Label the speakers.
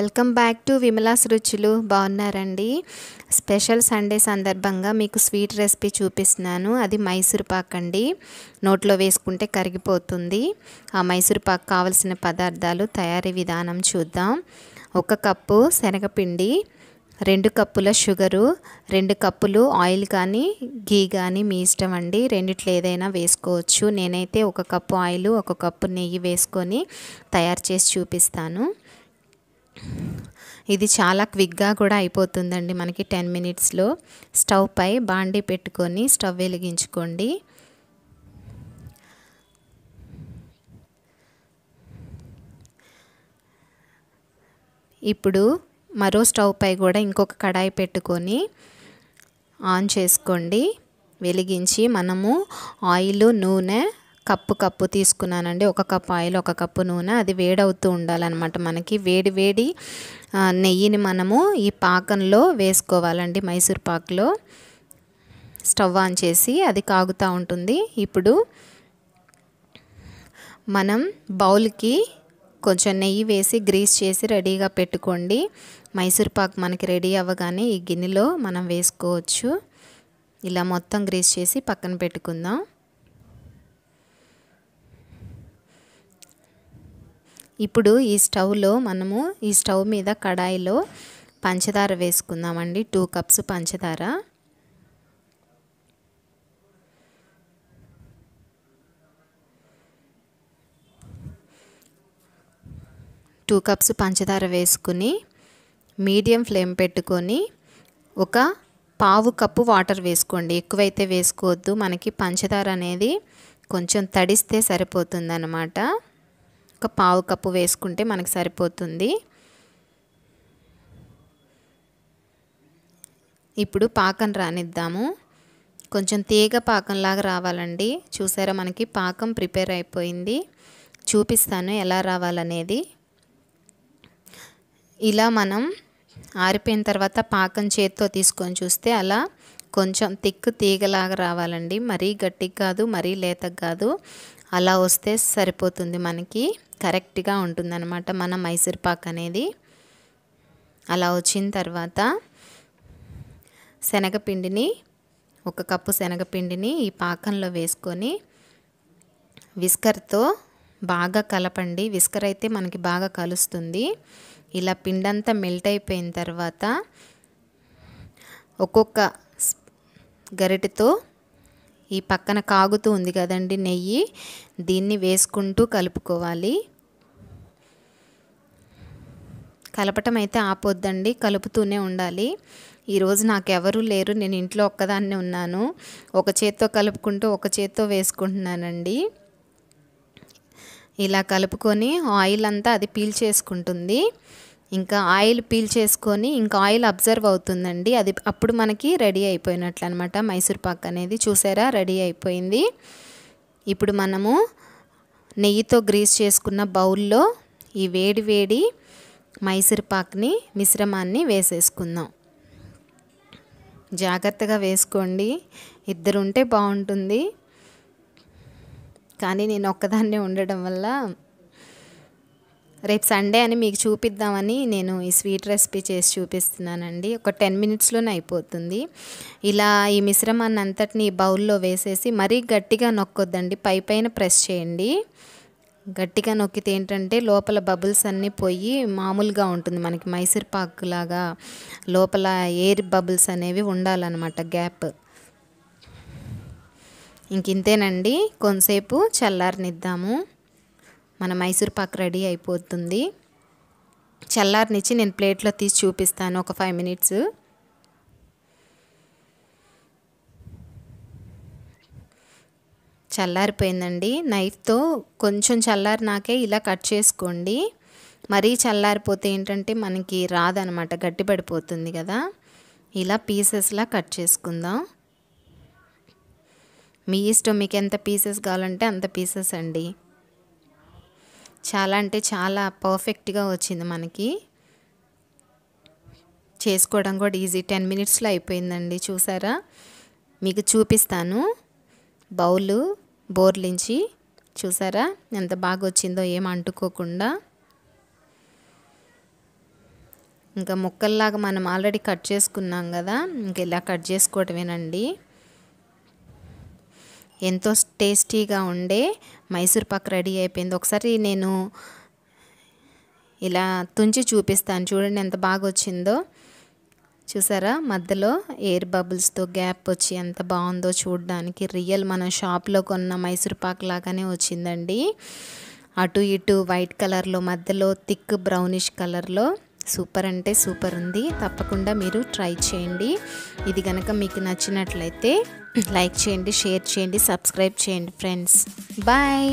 Speaker 1: welcome back to Vimala's రుచులు బాగున్నారండి special Sunday సందర్భంగా మీకు స్వీట్ రెసిపీ చూపిస్తున్నాను అది మైసూరుపాక్ అండి నోట్లో వేసుకుంటే కరిగిపోతుంది ఆ మైసూరుపాక్ కావలసిన పదార్థాలు తయారీ విధానం చూద్దాం ఒక కప్పు శనగపిండి రెండు కప్పుల షుగరు రెండు కప్పులు ఆయిల్ కానీ గీ కానీ మీ ఇష్టం అండి రెండిట్లో ఏదైనా వేసుకోవచ్చు నేనైతే ఒక కప్పు ఆయిల్ ఒక కప్పు నెయ్యి వేసుకొని తయారు చేసి చూపిస్తాను ఇది చాలా క్విక్గా కూడా అయిపోతుందండి మనకి టెన్ మినిట్స్లో స్టవ్ పై బాండి పెట్టుకొని స్టవ్ వెలిగించుకోండి ఇప్పుడు మరో స్టవ్ పై కూడా ఇంకొక కడాయి పెట్టుకొని ఆన్ చేసుకోండి వెలిగించి మనము ఆయిల్ నూనె కప్పు కప్పు తీసుకున్నానండి ఒక కప్పు ఆయిల్ ఒక కప్పు నూనె అది వేడవుతూ ఉండాలన్నమాట మనకి వేడి వేడి నెయ్యిని మనము ఈ పాకంలో వేసుకోవాలండి మైసూర్ పాకులో స్టవ్ ఆన్ చేసి అది కాగుతూ ఉంటుంది ఇప్పుడు మనం బౌల్కి కొంచెం నెయ్యి వేసి గ్రీస్ చేసి రెడీగా పెట్టుకోండి మైసూర్ పాక్ మనకి రెడీ అవ్వగానే ఈ గిన్నెలో మనం వేసుకోవచ్చు ఇలా మొత్తం గ్రీస్ చేసి పక్కన పెట్టుకుందాం ఇప్పుడు ఈ స్టవ్లో మనము ఈ స్టవ్ మీద కడాయిలో పంచదార వేసుకుందామండి టూ కప్స్ పంచదార టూ కప్స్ పంచదార వేసుకుని మీడియం ఫ్లేమ్ పెట్టుకొని ఒక పావు కప్పు వాటర్ వేసుకోండి ఎక్కువైతే వేసుకోవద్దు మనకి పంచదార అనేది కొంచెం తడిస్తే సరిపోతుందన్నమాట ఒక పావు కప్పు వేసుకుంటే మనకు సరిపోతుంది ఇప్పుడు పాకం రానిద్దాము కొంచెం తీగ పాకంలాగా రావాలండి చూసారా మనకి పాకం ప్రిపేర్ అయిపోయింది చూపిస్తాను ఎలా రావాలనేది ఇలా మనం ఆరిపోయిన తర్వాత పాకం చేత్తో తీసుకొని చూస్తే అలా కొంచెం తిక్కు తీగలాగా రావాలండి మరీ గట్టిగా కాదు మరీ లేతగా కాదు అలా వస్తే సరిపోతుంది మనకి కరెక్ట్గా ఉంటుందన్నమాట మన మైసూర్ పాక్ అనేది అలా వచ్చిన తర్వాత శనగపిండిని ఒక కప్పు శనగపిండిని ఈ పాకంలో వేసుకొని విస్కర్తో బాగా కలపండి విస్కర్ అయితే మనకి బాగా కలుస్తుంది ఇలా పిండంతా మెల్ట్ అయిపోయిన తర్వాత ఒక్కొక్క గరిటెతో ఈ పక్కన కాగుతూ ఉంది కదండి నెయ్యి దీన్ని వేసుకుంటూ కలుపుకోవాలి కలపటం అయితే ఆపొద్దండి కలుపుతూనే ఉండాలి ఈరోజు నాకెవరూ లేరు నేను ఇంట్లో ఒక్కదాన్నే ఉన్నాను ఒక చేత్తో కలుపుకుంటూ ఒక చేత్తో వేసుకుంటున్నానండి ఇలా కలుపుకొని ఆయిల్ అంతా అది పీల్చేసుకుంటుంది ఇంకా ఆయిల్ పీల్ చేసుకొని ఇంకా ఆయిల్ అబ్జర్వ్ అవుతుందండి అది అప్పుడు మనకి రెడీ అయిపోయినట్లు అనమాట మైసూర్ పాక్ అనేది చూసారా రెడీ అయిపోయింది ఇప్పుడు మనము నెయ్యితో గ్రీస్ చేసుకున్న బౌల్లో ఈ వేడి వేడి మైసూర్ పాక్ని మిశ్రమాన్ని వేసేసుకుందాం జాగ్రత్తగా వేసుకోండి ఇద్దరు ఉంటే బాగుంటుంది కానీ నేను ఒక్కదాన్నే ఉండడం వల్ల రేపు సండే అని మీకు చూపిద్దామని నేను ఈ స్వీట్ రెసిపీ చేసి చూపిస్తున్నానండి ఒక టెన్ మినిట్స్లోనే అయిపోతుంది ఇలా ఈ మిశ్రమాన్ని అంతటిని బౌల్లో వేసేసి మరీ గట్టిగా నొక్కొద్దండి పై పైన ప్రెస్ చేయండి గట్టిగా నొక్కితే ఏంటంటే లోపల బబుల్స్ అన్నీ పోయి మామూలుగా ఉంటుంది మనకి మైసూర్ పాక్ లాగా లోపల ఎయిర్ బబుల్స్ అనేవి ఉండాలన్నమాట గ్యాప్ ఇంకింతేనండి కొంతసేపు చల్లారనిద్దాము మన మైసూర్ పాక్ రెడీ అయిపోతుంది చల్లారినిచ్చి నేను ప్లేట్లో తీసి చూపిస్తాను ఒక ఫైవ్ మినిట్స్ చల్లారిపోయిందండి నైఫ్తో కొంచెం చల్లారి నాకే ఇలా కట్ చేసుకోండి మరీ చల్లారిపోతే ఏంటంటే మనకి రాదనమాట గట్టిపడిపోతుంది కదా ఇలా పీసెస్లా కట్ చేసుకుందాం మీ ఇష్టం మీకు ఎంత పీసెస్ కావాలంటే అంత పీసెస్ అండి చాలా అంటే చాలా పర్ఫెక్ట్గా వచ్చింది మనకి చేసుకోవడం కూడా ఈజీ టెన్ మినిట్స్లో అయిపోయిందండి చూసారా మీకు చూపిస్తాను బౌలు బోర్లించి చూసారా ఎంత బాగా వచ్చిందో ఏం అంటుకోకుండా ఇంకా ముక్కల్లాగా మనం ఆల్రెడీ కట్ చేసుకున్నాం కదా ఇంక ఇలా కట్ చేసుకోవటమేనండి ఎంతో టేస్టీగా ఉండే మైసూర్ పాక్ రెడీ అయిపోయింది ఒకసారి నేను ఇలా తుంచి చూపిస్తాను చూడండి ఎంత బాగా వచ్చిందో చూసారా మధ్యలో ఎయిర్ బబుల్స్తో గ్యాప్ వచ్చి ఎంత బాగుందో చూడడానికి రియల్ మనం షాప్లో కొన్న మైసూర్ పాక్ లాగానే వచ్చిందండి అటు ఇటు వైట్ కలర్లో మధ్యలో థిక్ బ్రౌనిష్ కలర్లో సూపర్ అంటే సూపర్ ఉంది తప్పకుండా మీరు ట్రై చేయండి ఇది కనుక మీకు నచ్చినట్లయితే లైక్ చేయండి షేర్ చేయండి సబ్స్క్రైబ్ చేయండి ఫ్రెండ్స్ బాయ్